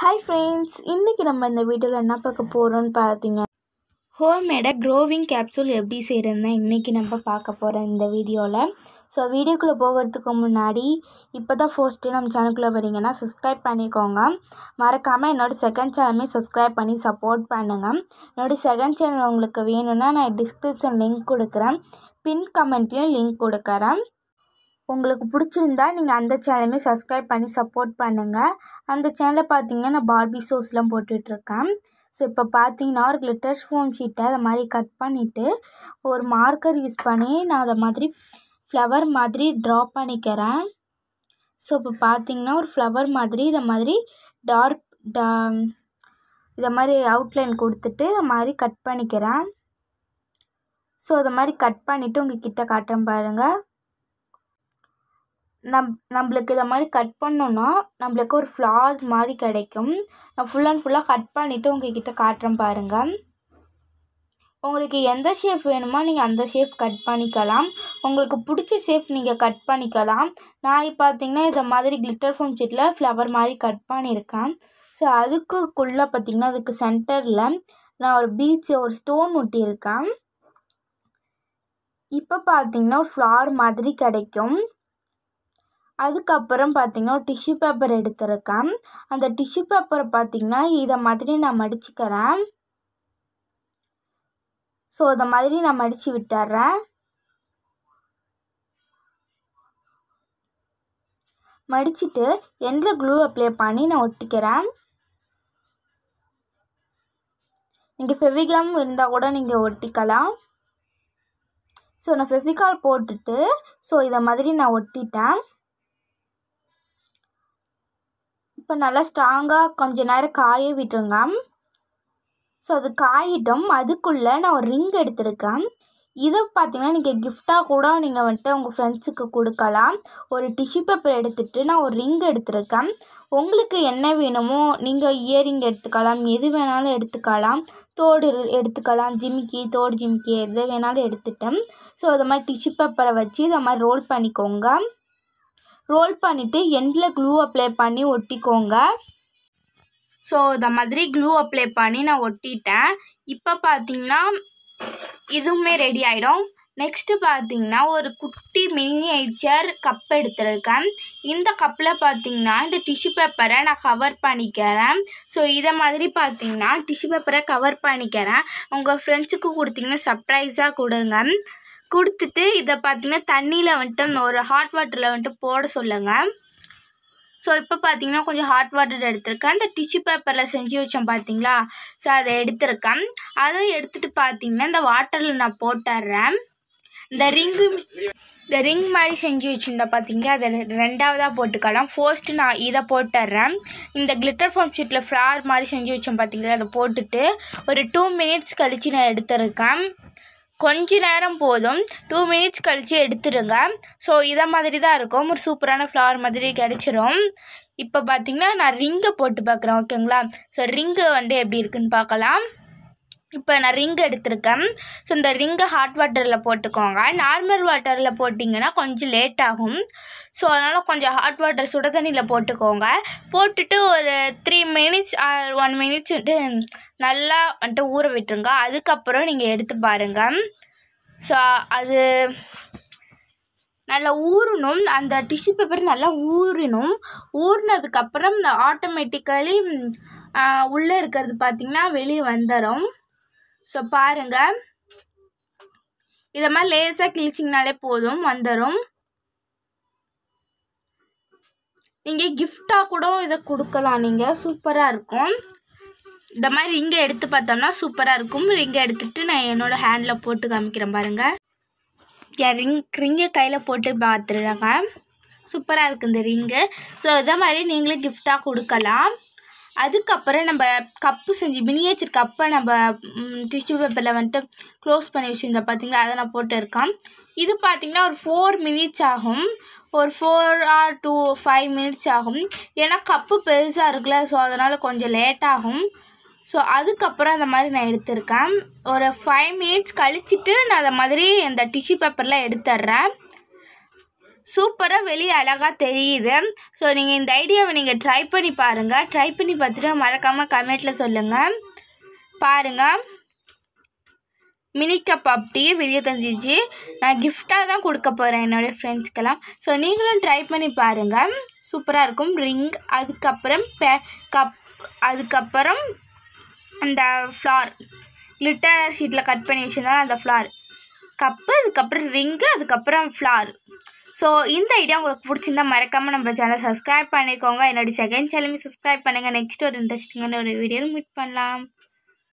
hi friends இன்றைக்கி நம்ம இந்த வீடியோவில் என்ன பார்க்க போகிறோம்னு பார்த்தீங்க ஹோம்மேடாக க்ரோவிங் கேப்சூல் எப்படி செய்கிறதுனா இன்றைக்கி நம்ம பார்க்க போகிறோம் இந்த வீடியோவில் ஸோ வீடியோக்குள்ளே போகிறதுக்கு முன்னாடி இப்போ தான் ஃபர்ஸ்ட்டு நம்ம சேனலுக்குள்ளே வரீங்கன்னா சப்ஸ்கிரைப் பண்ணிக்கோங்க மறக்காமல் என்னோடய செகண்ட் சேனலுமே சப்ஸ்கிரைப் பண்ணி சப்போர்ட் பண்ணுங்கள் என்னோடய செகண்ட் சேனல் உங்களுக்கு வேணும்னா நான் டிஸ்கிரிப்ஷன் லிங்க் கொடுக்குறேன் பின் கமெண்ட்லேயும் லிங்க் கொடுக்குறேன் உங்களுக்கு பிடிச்சிருந்தா நீங்கள் அந்த சேனலுமே சப்ஸ்கிரைப் பண்ணி சப்போர்ட் பண்ணுங்கள் அந்த சேனலை பார்த்தீங்கன்னா நான் பார்பி சோஸ்லாம் போட்டுட்ருக்கேன் ஸோ இப்போ பார்த்தீங்கன்னா ஒரு கிளிட்டர் ஃபோம் ஷீட்டை அதை மாதிரி கட் பண்ணிவிட்டு ஒரு மார்க்கர் யூஸ் பண்ணி நான் அதை மாதிரி ஃப்ளவர் மாதிரி ட்ரா பண்ணிக்கிறேன் ஸோ இப்போ பார்த்தீங்கன்னா ஒரு ஃப்ளவர் மாதிரி இதை மாதிரி டார்க் ட இதை மாதிரி அவுட்லைன் கொடுத்துட்டு இதை மாதிரி கட் பண்ணிக்கிறேன் ஸோ அதை மாதிரி கட் பண்ணிவிட்டு உங்கள் கிட்டே காட்டுறேன் பாருங்கள் நம் நம்மளுக்கு இதை மாதிரி கட் பண்ணோன்னா நம்மளுக்கு ஒரு ஃப்ளார் மாதிரி கிடைக்கும் நான் ஃபுல் அண்ட் ஃபுல்லாக கட் பண்ணிவிட்டு கிட்டே காட்டுறேன் பாருங்கள் உங்களுக்கு எந்த ஷேப் வேணுமோ நீங்கள் அந்த ஷேப் கட் பண்ணிக்கலாம் உங்களுக்கு பிடிச்ச ஷேப் நீங்கள் கட் பண்ணிக்கலாம் நான் பார்த்தீங்கன்னா இதை மாதிரி கிளிட்டர் ஃபோம் சீட்டில் ஃப்ளவர் மாதிரி கட் பண்ணியிருக்கேன் ஸோ அதுக்குள்ளே பார்த்திங்கன்னா அதுக்கு சென்டரில் நான் ஒரு பீச் ஒரு ஸ்டோன் ஒட்டியிருக்கேன் இப்போ பார்த்தீங்கன்னா ஒரு ஃப்ளார் மாதிரி கிடைக்கும் அதுக்கப்புறம் பார்த்தீங்கன்னா ஒரு டிஷ்யூ பேப்பர் எடுத்திருக்கேன் அந்த டிஷ்யூ பேப்பரை பார்த்திங்கன்னா இதை மாதிரி நான் மடிச்சுக்கிறேன் ஸோ இதை மாதிரி நான் மடித்து விட்டுறேன் மடிச்சுட்டு எந்த க்ளூ அப்ளை பண்ணி நான் ஒட்டிக்கிறேன் நீங்கள் ஃபெவிகாம் இருந்தால் கூட நீங்கள் ஒட்டிக்கலாம் ஸோ நான் ஃபெவிகால் போட்டுட்டு ஸோ இதை மாதிரி நான் ஒட்டிட்டேன் இப்போ நல்லா ஸ்ட்ராங்காக கொஞ்ச நேரம் காய விட்டுருங்க ஸோ அது காயிட்டும் அதுக்குள்ளே நான் ஒரு ரிங் எடுத்திருக்கேன் இதை பார்த்தீங்கன்னா நீங்கள் கிஃப்டாக கூட நீங்கள் வந்துட்டு உங்கள் ஃப்ரெண்ட்ஸுக்கு கொடுக்கலாம் ஒரு டிஷ்யூ பேப்பர் எடுத்துகிட்டு நான் ஒரு ரிங் எடுத்திருக்கேன் உங்களுக்கு என்ன வேணுமோ நீங்கள் இயரிங் எடுத்துக்கலாம் எது வேணாலும் எடுத்துக்கலாம் தோடு எடுத்துக்கலாம் ஜிமிக்கி தோடு ஜிமிக்கி எது வேணாலும் எடுத்துட்டேன் ஸோ அது மாதிரி டிஷ்யூ பேப்பரை வச்சு இதை மாதிரி ரோல் பண்ணிக்கோங்க ரோல் பண்ணிவிட்டு எண்டில் க்ளூ அப்ளை பண்ணி ஒட்டிக்கோங்க ஸோ இந்த மாதிரி க்ளூ அப்ளை பண்ணி நான் ஒட்டிட்டேன் இப்போ பார்த்தீங்கன்னா இதுவுமே ரெடி ஆகிடும் நெக்ஸ்ட்டு பார்த்தீங்கன்னா ஒரு குட்டி மினியேச்சர் கப் எடுத்துருக்கேன் இந்த கப்பில் பார்த்தீங்கன்னா இந்த டிஷ்யூ பேப்பரை நான் கவர் பண்ணிக்கிறேன் ஸோ இதை மாதிரி பார்த்தீங்கன்னா டிஷ்யூ பேப்பரை கவர் பண்ணிக்கிறேன் உங்கள் ஃப்ரெண்ட்ஸுக்கு கொடுத்தீங்கன்னா சர்ப்ரைஸாக கொடுங்க கொடுத்துட்டு இதை பார்த்திங்கன்னா தண்ணியில் வந்துட்டு ஒரு ஹாட் வாட்டரில் வந்துட்டு போட சொல்லுங்கள் ஸோ இப்போ பார்த்தீங்கன்னா கொஞ்சம் ஹாட் வாட்டர் எடுத்திருக்கேன் அந்த டிஷ்யூ பேப்பரில் செஞ்சு வச்சேன் பார்த்தீங்களா ஸோ அதை எடுத்திருக்கேன் அதை எடுத்துகிட்டு பார்த்தீங்கன்னா இந்த வாட்டரில் நான் போட்டுடுறேன் இந்த ரிங்கு இந்த ரிங் மாதிரி செஞ்சு வச்சுருந்தேன் பார்த்தீங்களா அதை ரெண்டாவதாக போட்டுக்கலாம் ஃபர்ஸ்ட்டு நான் இதை போட்டுடுறேன் இந்த கிளிட்டர் ஃபார்ம் ஷீட்டில் ஃப்ளார் மாதிரி செஞ்சு வச்சேன் பார்த்தீங்களா அதை போட்டுட்டு ஒரு டூ மினிட்ஸ் கழித்து நான் எடுத்திருக்கேன் கொஞ்ச நேரம் போதும் டூ மினிட்ஸ் கழித்து எடுத்துடுங்க ஸோ இதை மாதிரி தான் இருக்கும் ஒரு சூப்பரான ஃப்ளவர் மாதிரி கிடச்சிரும் இப்போ பார்த்திங்கன்னா நான் ரிங்கை போட்டு பார்க்குறேன் ஓகேங்களா ஸோ ரிங்கு வந்து எப்படி இருக்குன்னு பார்க்கலாம் இப்போ நான் ரிங் எடுத்திருக்கேன் ஸோ இந்த ரிங்கை ஹாட் வாட்டரில் போட்டுக்கோங்க நார்மல் வாட்டரில் போட்டிங்கன்னா கொஞ்சம் லேட் ஆகும் ஸோ அதனால் கொஞ்சம் ஹாட் வாட்டர் சுட தண்ணியில் போட்டுக்கோங்க போட்டுட்டு ஒரு three minutes or one minutes வந்துட்டு நல்லா வந்துட்டு ஊற விட்டுருங்க அதுக்கப்புறம் நீங்கள் எடுத்து பாருங்கள் ஸோ அது நல்லா ஊறணும் அந்த டிஷ்யூ பேப்பர் நல்லா ஊறணும் ஊறினதுக்கப்புறம் இந்த ஆட்டோமேட்டிக்கலி உள்ளே இருக்கிறது பார்த்திங்கன்னா வெளியே வந்துடும் ஸோ பாருங்கள் இதை மாதிரி லேசாக கிழிச்சிங்கனாலே போதும் வந்துடும் நீங்கள் கிஃப்டாக கூட இதை கொடுக்கலாம் நீங்கள் சூப்பராக இருக்கும் இந்த மாதிரி ரிங்கை எடுத்து பார்த்தோம்னா சூப்பராக இருக்கும் ரிங்கை எடுத்துகிட்டு நான் என்னோடய ஹேண்டில் போட்டு காமிக்கிறேன் பாருங்கள் என் ரிங் ரிங்கை கையில் போட்டு பார்த்துருக்காங்க சூப்பராக இருக்குது இந்த ரிங்கு ஸோ இதை மாதிரி நீங்களும் கிஃப்டாக கொடுக்கலாம் அதுக்கப்புறம் நம்ம கப்பு செஞ்சு மினியேச்சர் கப்பை நம்ம டிஷ்யூ பேப்பரில் வந்துட்டு க்ளோஸ் பண்ணி வச்சுருந்தோம் பார்த்திங்களா அதை நான் போட்டிருக்கேன் இது பார்த்திங்கன்னா ஒரு ஃபோர் மினிட்ஸ் ஆகும் ஒரு four or two five minutes ஆகும் ஏன்னா கப்பு பெருசாக இருக்குல்ல ஸோ அதனால் கொஞ்சம் லேட் ஆகும் ஸோ அதுக்கப்புறம் அந்த மாதிரி நான் எடுத்திருக்கேன் ஒரு ஃபைவ் மினிட்ஸ் கழிச்சிட்டு நான் அதை மாதிரி அந்த டிஷ்யூ பேப்பரில் எடுத்துட்றேன் சூப்பராக வெளியே அழகாக தெரியுது ஸோ நீங்கள் இந்த ஐடியாவை நீங்கள் ட்ரை பண்ணி பாருங்கள் ட்ரை பண்ணி பார்த்துட்டு மறக்காமல் கமெண்ட்டில் சொல்லுங்கள் பாருங்கள் மினி கப் வெளியே தெரிஞ்சிச்சு நான் கிஃப்டாக தான் கொடுக்க போகிறேன் என்னோடய ஃப்ரெண்ட்ஸ்க்கெல்லாம் ஸோ நீங்களும் ட்ரை பண்ணி பாருங்கள் சூப்பராக இருக்கும் ரிங் அதுக்கப்புறம் பே கப் அதுக்கப்புறம் அந்த ஃப்ளார் லிட்டர் ஷீட்டில் கட் பண்ணி வச்சுருந்தாலும் அந்த ஃப்ளார் கப்பு அதுக்கப்புறம் ரிங்கு அதுக்கப்புறம் ஃப்ளார் ஸோ இந்த ஐடியா உங்களுக்கு பிடிச்சிருந்தா மறக்காமல் நம்ம சேனல் சப்ஸ்கிரைப் பண்ணிக்கோங்க என்னோடய செகண்ட் சேனலுமே சப்ஸ்கிரைப் பண்ணுங்கள் நெக்ஸ்ட் ஒரு இன்ட்ரெஸ்டிங்கான ஒரு வீடியோ மீட் பண்ணலாம்